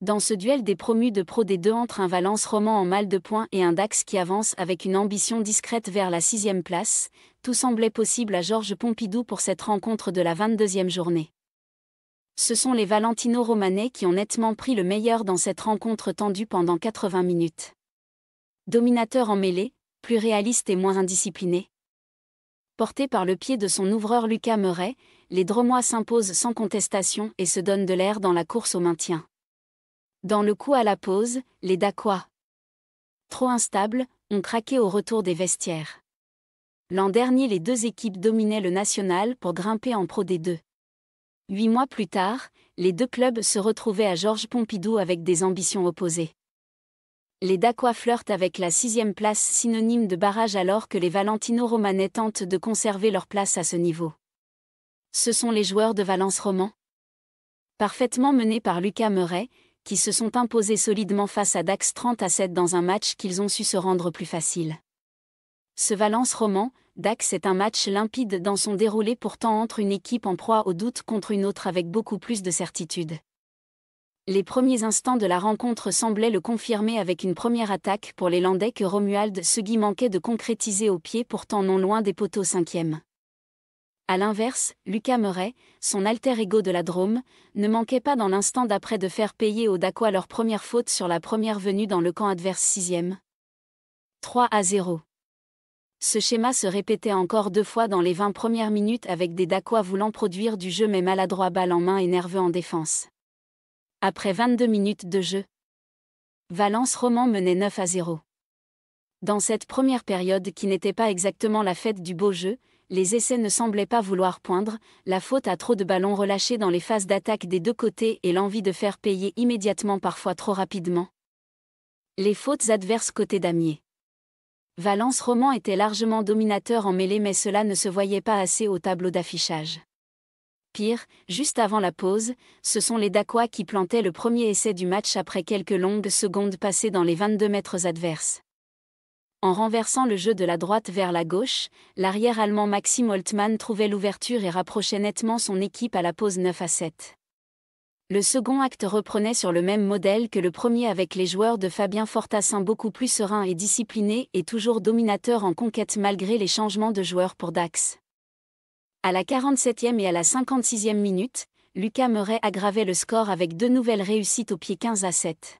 Dans ce duel des promus de Pro des deux entre un Valence roman en mal de points et un Dax qui avance avec une ambition discrète vers la sixième place, tout semblait possible à Georges Pompidou pour cette rencontre de la 22e journée. Ce sont les Valentino Romanais qui ont nettement pris le meilleur dans cette rencontre tendue pendant 80 minutes. Dominateur en mêlée, plus réaliste et moins indiscipliné. Porté par le pied de son ouvreur Lucas Meuret, les Dromois s'imposent sans contestation et se donnent de l'air dans la course au maintien. Dans le coup à la pause, les Dacois. Trop instables, ont craqué au retour des vestiaires. L'an dernier, les deux équipes dominaient le national pour grimper en Pro des deux. Huit mois plus tard, les deux clubs se retrouvaient à Georges Pompidou avec des ambitions opposées. Les Dacois flirtent avec la sixième place synonyme de barrage alors que les Valentino-Romanais tentent de conserver leur place à ce niveau. Ce sont les joueurs de Valence Roman. Parfaitement menés par Lucas Murray, qui se sont imposés solidement face à Dax 30 à 7 dans un match qu'ils ont su se rendre plus facile. Ce Valence roman, Dax est un match limpide dans son déroulé pourtant entre une équipe en proie au doute contre une autre avec beaucoup plus de certitude. Les premiers instants de la rencontre semblaient le confirmer avec une première attaque pour les Landais que Romuald Segui manquait de concrétiser au pied pourtant non loin des poteaux cinquièmes. À l'inverse, Lucas Murray, son alter ego de la Drôme, ne manquait pas dans l'instant d'après de faire payer aux Dacois leur première faute sur la première venue dans le camp adverse 6e. 3 à 0. Ce schéma se répétait encore deux fois dans les 20 premières minutes avec des Dacois voulant produire du jeu mais maladroit balle en main et nerveux en défense. Après 22 minutes de jeu, Valence Roman menait 9 à 0. Dans cette première période qui n'était pas exactement la fête du beau jeu, les essais ne semblaient pas vouloir poindre, la faute à trop de ballons relâchés dans les phases d'attaque des deux côtés et l'envie de faire payer immédiatement parfois trop rapidement. Les fautes adverses côté Damier. Valence Roman était largement dominateur en mêlée mais cela ne se voyait pas assez au tableau d'affichage. Pire, juste avant la pause, ce sont les Dacois qui plantaient le premier essai du match après quelques longues secondes passées dans les 22 mètres adverses. En renversant le jeu de la droite vers la gauche, l'arrière allemand Maxime Holtmann trouvait l'ouverture et rapprochait nettement son équipe à la pause 9 à 7. Le second acte reprenait sur le même modèle que le premier avec les joueurs de Fabien Fortassin beaucoup plus sereins et disciplinés et toujours dominateurs en conquête malgré les changements de joueurs pour Dax. À la 47e et à la 56e minute, Lucas Meuret aggravait le score avec deux nouvelles réussites au pied 15 à 7.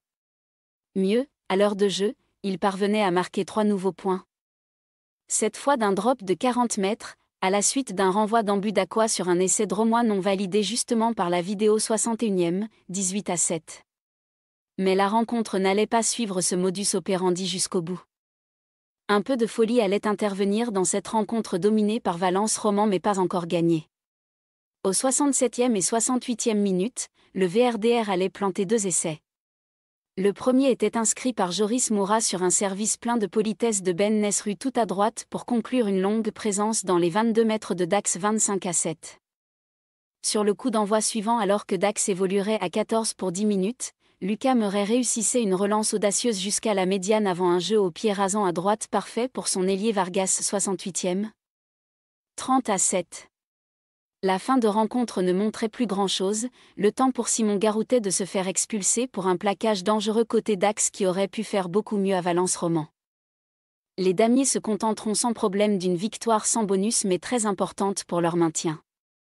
Mieux, à l'heure de jeu, il parvenait à marquer trois nouveaux points. Cette fois d'un drop de 40 mètres, à la suite d'un renvoi d'embut d'Aqua sur un essai drômois non validé justement par la vidéo 61e, 18 à 7. Mais la rencontre n'allait pas suivre ce modus operandi jusqu'au bout. Un peu de folie allait intervenir dans cette rencontre dominée par Valence Roman mais pas encore gagnée. Au 67e et 68e minutes, le VRDR allait planter deux essais. Le premier était inscrit par Joris Moura sur un service plein de politesse de Ben Nesru tout à droite pour conclure une longue présence dans les 22 mètres de Dax 25 à 7. Sur le coup d'envoi suivant alors que Dax évoluerait à 14 pour 10 minutes, Lucas Meuret réussissait une relance audacieuse jusqu'à la médiane avant un jeu au pied rasant à droite parfait pour son ailier Vargas 68e. 30 à 7. La fin de rencontre ne montrait plus grand-chose, le temps pour Simon Garoutet de se faire expulser pour un placage dangereux côté d'Axe qui aurait pu faire beaucoup mieux à Valence-Roman. Les damiers se contenteront sans problème d'une victoire sans bonus mais très importante pour leur maintien.